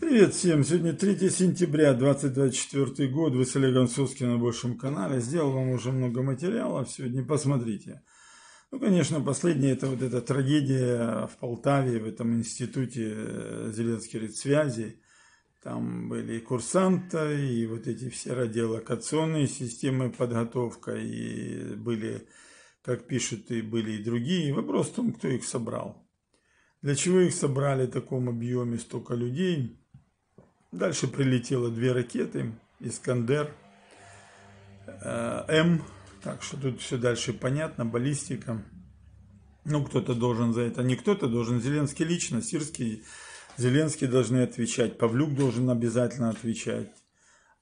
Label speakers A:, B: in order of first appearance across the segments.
A: Привет всем! Сегодня 3 сентября 2024 год. Вы с Олегом Соскин на большем канале. Сделал вам уже много материалов. Сегодня посмотрите. Ну, конечно, последняя это вот эта трагедия в Полтаве, в этом институте э, Зеленский связи. Там были и курсанты, и вот эти все радиолокационные системы подготовка, и были, как пишут, и были и другие. Вопрос в том, кто их собрал. Для чего их собрали в таком объеме столько людей? Дальше прилетело две ракеты, Искандер, э, М, так что тут все дальше понятно, баллистика. Ну, кто-то должен за это, не кто-то должен, Зеленский лично, Сирский, Зеленский должны отвечать, Павлюк должен обязательно отвечать.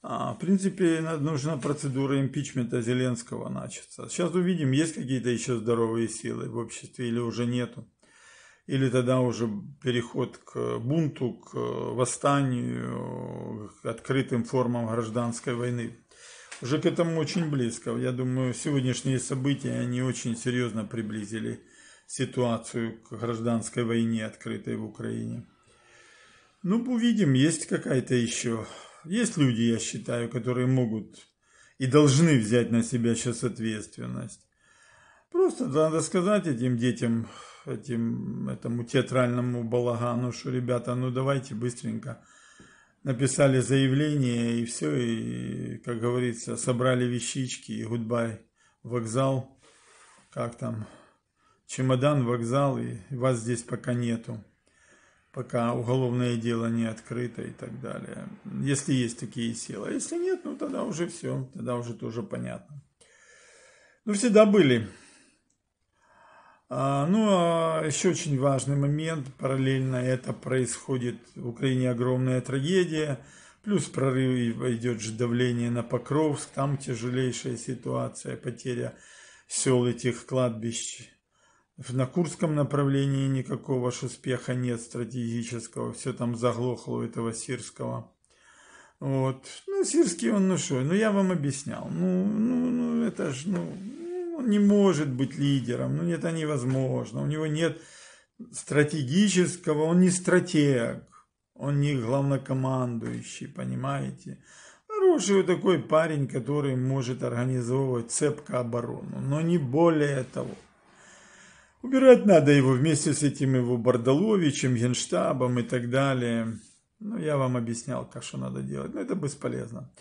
A: А, в принципе, нужна процедура импичмента Зеленского начаться. Сейчас увидим, есть какие-то еще здоровые силы в обществе или уже нету или тогда уже переход к бунту, к восстанию, к открытым формам гражданской войны. Уже к этому очень близко. Я думаю, сегодняшние события, они очень серьезно приблизили ситуацию к гражданской войне, открытой в Украине. Ну, увидим, есть какая-то еще... Есть люди, я считаю, которые могут и должны взять на себя сейчас ответственность. Просто надо сказать этим детям, этим, этому театральному балагану, что, ребята, ну давайте быстренько. Написали заявление и все, и, как говорится, собрали вещички и гудбай, вокзал, как там, чемодан, вокзал, и вас здесь пока нету пока уголовное дело не открыто и так далее. Если есть такие силы. А если нет, ну тогда уже все, тогда уже тоже понятно. Ну всегда были а, ну, а еще очень важный момент, параллельно это происходит в Украине огромная трагедия, плюс прорыв идет же давление на Покровск, там тяжелейшая ситуация, потеря сел этих кладбищ. На Курском направлении никакого ж успеха нет стратегического, все там заглохло у этого Сирского. Вот. Ну, Сирский он, ну что, ну я вам объяснял, ну, ну, ну это ж, ну, он не может быть лидером, ну нет, это невозможно, у него нет стратегического, он не стратег, он не главнокомандующий, понимаете? Хороший такой парень, который может организовывать цепко оборону, но не более того. Убирать надо его вместе с этим его Бардаловичем, Генштабом и так далее. Ну, я вам объяснял, как что надо делать, но это бесполезно.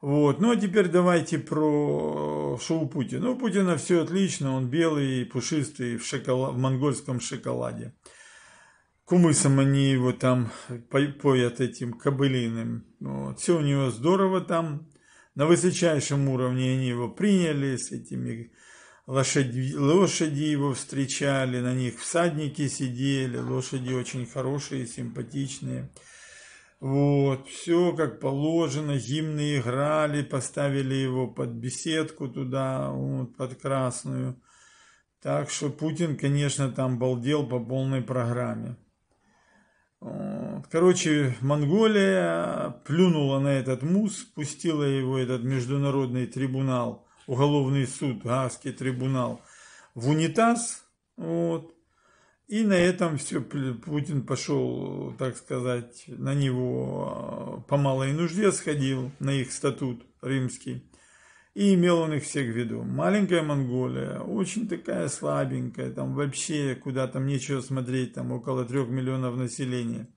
A: Вот. Ну а теперь давайте про шоу Путина. Ну, у Путина все отлично, он белый, пушистый, в, шоколад, в монгольском шоколаде. Кумысом они его там поят этим кобылиным. Вот. Все у него здорово там. На высочайшем уровне они его приняли с этими лошади, лошади его встречали, на них всадники сидели, лошади очень хорошие, симпатичные. Вот, все как положено, гимны играли, поставили его под беседку туда, вот, под красную. Так что Путин, конечно, там балдел по полной программе. Короче, Монголия плюнула на этот мус, пустила его, этот международный трибунал, уголовный суд, Гаагский трибунал, в унитаз. Вот. И на этом все, Путин пошел, так сказать, на него э, по малой нужде сходил, на их статут римский. И имел он их всех в виду. Маленькая Монголия, очень такая слабенькая, там вообще куда там нечего смотреть, там около трех миллионов населения.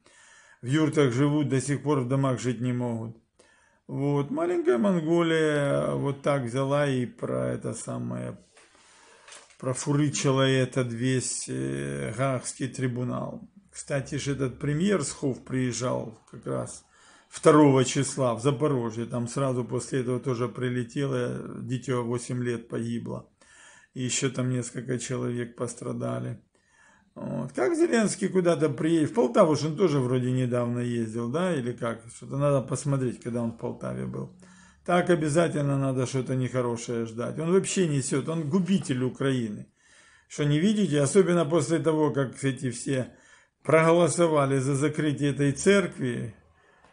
A: В юртах живут, до сих пор в домах жить не могут. Вот, маленькая Монголия э, вот так взяла и про это самое профурычило этот весь э, Гаагский трибунал. Кстати же, этот премьер Схов приезжал как раз 2 числа в Запорожье. Там сразу после этого тоже прилетело, дитё 8 лет погибло. И еще там несколько человек пострадали. Вот. Как Зеленский куда-то приедет? В Полтаву же он тоже вроде недавно ездил, да? Или как? Что-то надо посмотреть, когда он в Полтаве был так обязательно надо что-то нехорошее ждать. Он вообще несет, он губитель Украины. Что не видите, особенно после того, как эти все проголосовали за закрытие этой церкви,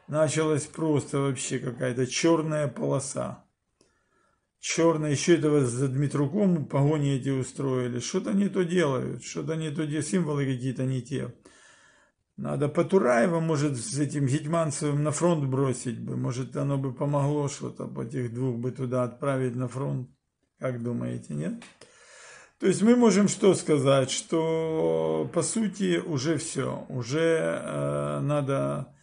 A: началась просто вообще какая-то черная полоса. Черная, еще этого за Дмитруком погони эти устроили. Что-то не то делают, что-то не то делают, символы какие-то не те. Надо Патураева может, с этим Гетьманцевым на фронт бросить бы. Может, оно бы помогло что-то, этих двух бы туда отправить на фронт. Как думаете, нет? То есть мы можем что сказать? Что, по сути, уже все. Уже э, надо,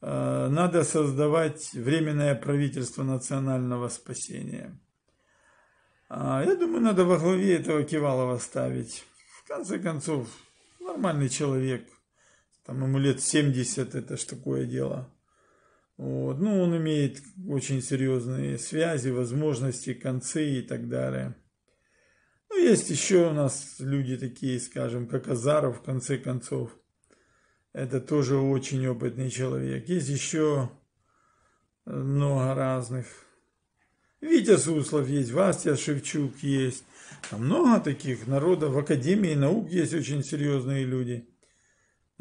A: э, надо создавать Временное правительство национального спасения. А, я думаю, надо во главе этого Кивалова ставить. В конце концов, нормальный человек там ему лет 70, это ж такое дело. Вот. Ну, он имеет очень серьезные связи, возможности, концы и так далее. Ну, есть еще у нас люди такие, скажем, как Азаров, в конце концов. Это тоже очень опытный человек. Есть еще много разных. Витя Суслов есть, Вастя Шевчук есть. Там много таких народов. В Академии наук есть очень серьезные люди.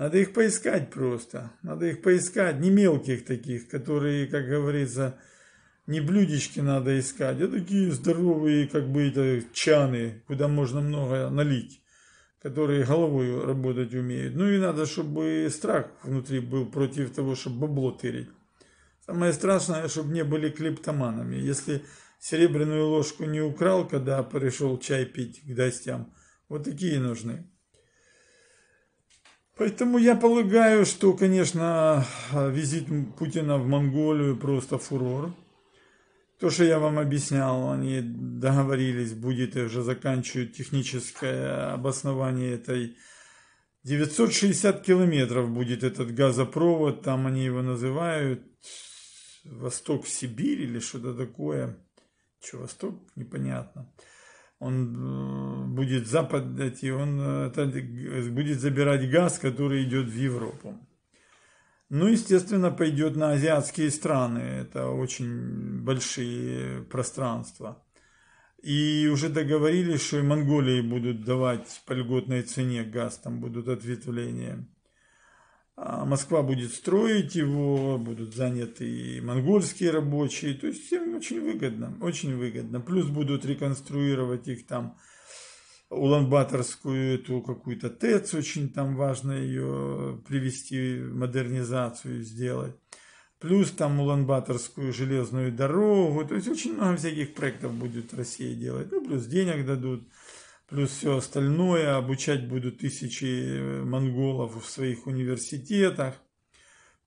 A: Надо их поискать просто. Надо их поискать. Не мелких таких, которые, как говорится, не блюдечки надо искать, а такие здоровые, как бы это, чаны, куда можно много налить, которые головой работать умеют. Ну и надо, чтобы страх внутри был против того, чтобы бабло тырить. Самое страшное, чтобы не были клептоманами. Если серебряную ложку не украл, когда пришел чай пить к гостям, вот такие нужны. Поэтому я полагаю, что, конечно, визит Путина в Монголию просто фурор. То, что я вам объяснял, они договорились, будет уже заканчивать техническое обоснование этой 960 километров будет этот газопровод, там они его называют Восток Сибирь или что-то такое. Что, Восток? Непонятно он э, будет западать, и он э, будет забирать газ, который идет в Европу. Ну, естественно, пойдет на азиатские страны, это очень большие пространства. И уже договорились, что и Монголии будут давать по льготной цене газ, там будут ответвления. А Москва будет строить его, будут заняты и монгольские рабочие, то есть всем очень выгодно, очень выгодно. Плюс будут реконструировать их там Улан-Баторскую эту какую-то ТЭЦ, очень там важно ее привести, модернизацию сделать. Плюс там Улан-Баторскую железную дорогу, то есть очень много всяких проектов будет Россия делать. Ну, плюс денег дадут плюс все остальное. Обучать будут тысячи э, монголов в своих университетах.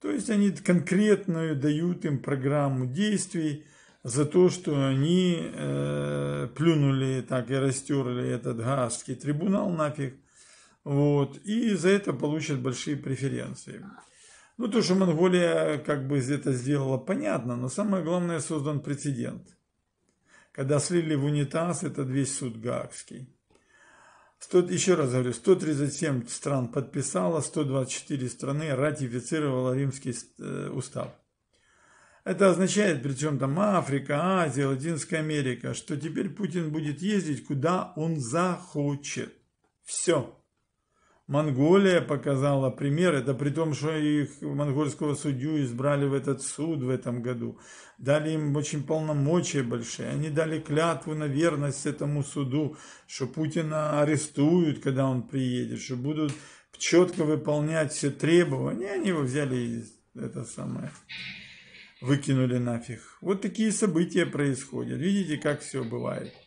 A: То есть они конкретно дают им программу действий за то, что они э, плюнули так и растерли этот Гаагский трибунал нафиг. Вот, и за это получат большие преференции. Ну, то, что Монголия как бы это сделала, понятно, но самое главное, создан прецедент. Когда слили в унитаз этот весь суд Гаагский. 100, еще раз говорю, 137 стран подписало, 124 страны ратифицировало римский э, устав. Это означает, причем там Африка, Азия, Латинская Америка, что теперь Путин будет ездить, куда он захочет. Все. Монголия показала пример, это при том, что их монгольского судью избрали в этот суд в этом году. Дали им очень полномочия большие, они дали клятву на верность этому суду, что Путина арестуют, когда он приедет, что будут четко выполнять все требования. Они его взяли и это самое выкинули нафиг. Вот такие события происходят. Видите, как все бывает.